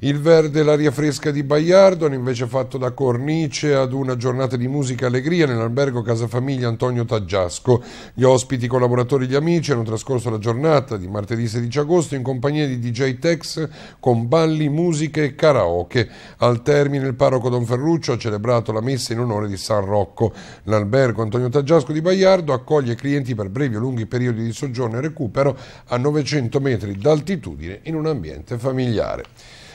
Il verde e l'aria fresca di Baiardo hanno invece fatto da cornice ad una giornata di musica allegria nell'albergo Casa Famiglia Antonio Taggiasco. Gli ospiti, i collaboratori e gli amici hanno trascorso la giornata di martedì 16 agosto in compagnia di DJ Tex con balli, musiche e karaoke. Al termine il parroco Don Ferruccio ha celebrato la messa in onore di San Rocco. L'albergo Antonio Taggiasco di Baiardo accoglie clienti per brevi o lunghi periodi di soggiorno e recupero a 900 metri d'altitudine in un ambiente familiare.